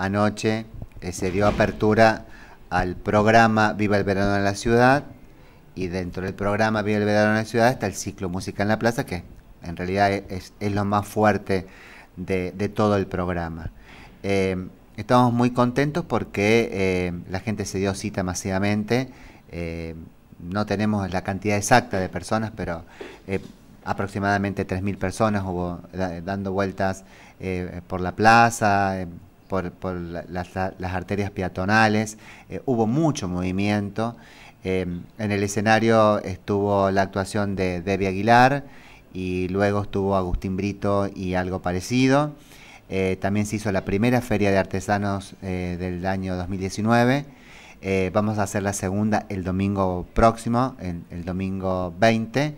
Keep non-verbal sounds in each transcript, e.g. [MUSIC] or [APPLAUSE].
anoche eh, se dio apertura al programa Viva el Verano en la Ciudad y dentro del programa Viva el Verano en la Ciudad está el ciclo Música en la Plaza, que en realidad e-, es, lo más fuerte de, todo el programa. Eh, estamos muy contentos porque eh, la gente se dio cita masivamente. no tenemos la cantidad exacta de personas, pero aproximadamente 3.000 personas hubo dando vueltas por la plaza por, las, arterias peatonales, eh, hubo mucho movimiento. Eh, en el escenario estuvo la actuación de Debbie Aguilar y luego estuvo Agustín Brito y algo parecido. Eh, también se hizo la primera feria de artesanos del año 2019 eh, vamos a hacer la segunda el domingo próximo, el, domingo 20.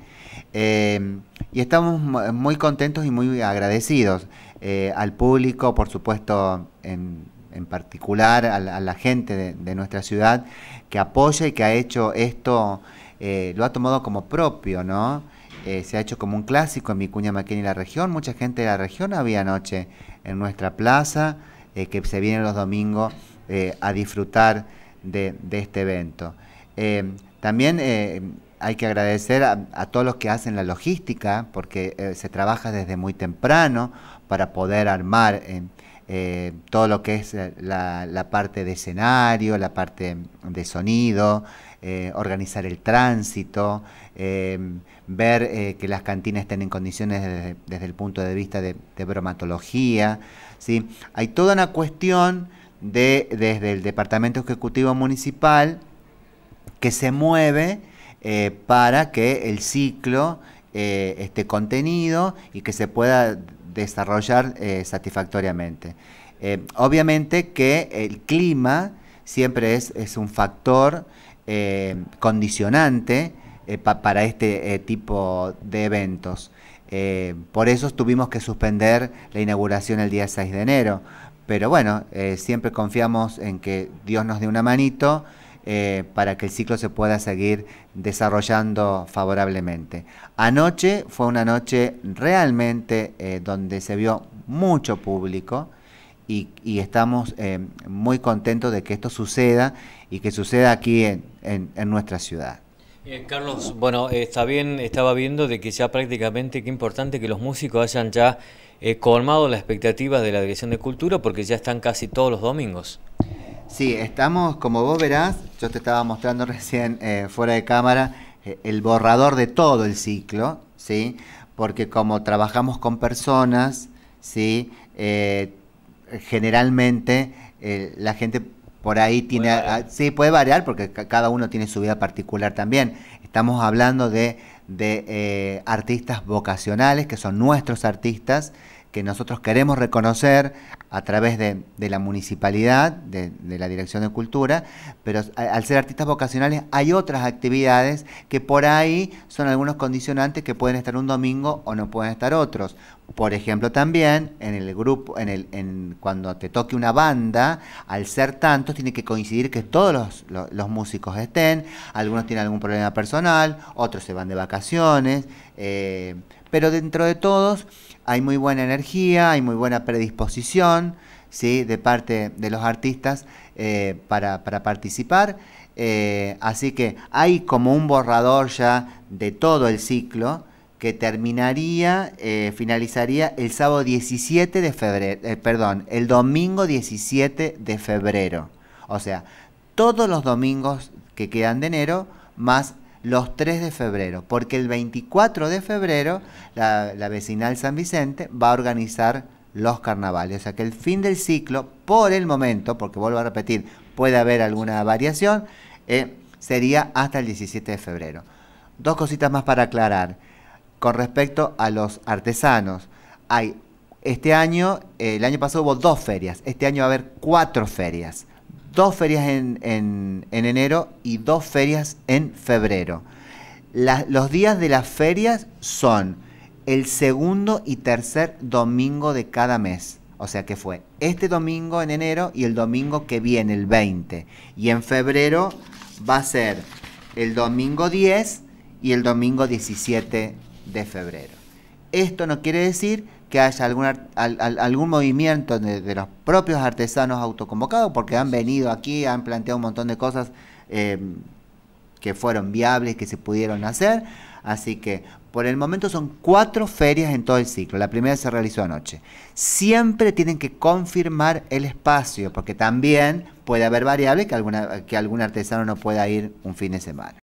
Em, y estamos muy contentos y muy agradecidos eh, al público, por supuesto, en, particular a la, gente de, nuestra ciudad que apoya y que ha hecho esto, eh, lo ha tomado como propio, ¿no? se ha hecho como un clásico en Vicuña Maquena y la región. Mucha gente de la región había anoche en nuestra plaza, que se viene los domingos a disfrutar de, este evento. Eh, también eh, hay que agradecer a, todos los que hacen la logística, porque eh, se trabaja desde muy temprano para poder armar todo lo que es la, parte de escenario, la parte de sonido, organizar el tránsito, ver que las cantinas estén en condiciones desde, el punto de vista de, bromatología. ¿sí? Hay toda una cuestión de, desde el Departamento Ejecutivo Municipal que se mueve eh, para que el ciclo eh, esté contenido y que se pueda desarrollar eh, satisfactoriamente. obviamente que el clima siempre es, un factor condicionante para este tipo de eventos. por eso tuvimos que suspender la inauguración el día 6 de enero, pero bueno, eh, siempre confiamos en que Dios nos dé una manito eh, para que el ciclo se pueda seguir desarrollando favorablemente. Anoche fue una noche realmente eh, donde se vio mucho público y, estamos muy contentos de que esto suceda y que suceda aquí en nuestra ciudad. Eh, Carlos, bueno, está bien, estaba viendo de que ya prácticamente qué importante que los músicos hayan ya eh, colmado las expectativas de la Dirección de Cultura porque ya están casi todos los domingos. Sí, estamos, como vos verás, yo te estaba mostrando [LAUGHS] recién eh, fuera de cámara el borrador de todo el ciclo, ¿sí? Porque como trabajamos con personas, ¿sí? generalmente la gente por ahí tiene, sí, puede variar porque cada uno tiene su vida particular también. Estamos hablando de, de eh, artistas vocacionales, que son nuestros artistas, que nosotros queremos reconocer a través de, la municipalidad, de, la Dirección de Cultura, pero al ser artistas vocacionales hay otras actividades que por ahí son algunos condicionantes que pueden estar un domingo o no pueden estar otros. Por ejemplo, también en el grupo, en el, en, cuando te toque una banda, al ser tantos, tiene que coincidir que todos los, músicos estén, algunos tienen algún problema personal, otros se van de vacaciones. Eh, pero dentro de todos hay muy buena energía, hay muy buena predisposición ¿sí? de parte de los artistas eh, para, participar. Eh, así que hay como un borrador ya de todo el ciclo que terminaría, eh, finalizaría el sábado 17 de febrero, perdón, el domingo 17 de febrero. O sea, todos los domingos que quedan de enero, más los 3 de febrero, porque el 24 de febrero la, vecinal San Vicente va a organizar los carnavales. O sea que el fin del ciclo, por el momento, porque vuelvo a repetir, puede haber alguna variación, eh, sería hasta el 17 de febrero. Dos cositas más para aclarar. Con respecto a los artesanos, hay este año, el año pasado hubo dos ferias, este año va a haber cuatro ferias dos ferias en, en, enero y dos ferias en febrero. los días de las ferias son el segundo y tercer domingo de cada mes. O sea que fue este domingo en enero y el domingo que viene, el 20. Y en febrero va a ser el domingo 10 y el domingo 17 de febrero. Esto no quiere decir que haya algún, algún movimiento de, los propios artesanos autoconvocados, porque han venido aquí, han planteado un montón de cosas eh, que fueron viables, que se pudieron hacer. Así que por el momento son cuatro ferias en todo el ciclo. La primera se realizó anoche. Siempre tienen que confirmar el espacio, porque también puede haber variables que algún artesano no pueda ir un fin de semana.